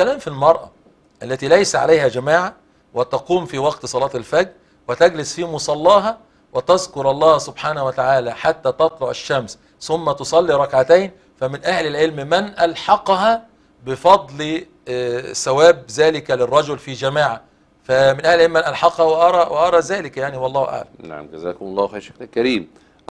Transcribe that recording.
الكلام في المرأة التي ليس عليها جماعة وتقوم في وقت صلاة الفجر وتجلس في مصلاها وتذكر الله سبحانه وتعالى حتى تطلع الشمس ثم تصلي ركعتين فمن أهل العلم من ألحقها بفضل آه، ثواب ذلك للرجل في جماعة فمن أهل العلم من ألحقها وأرى, وأرى ذلك يعني والله أعلم نعم جزاكم الله خير شيخنا الكريم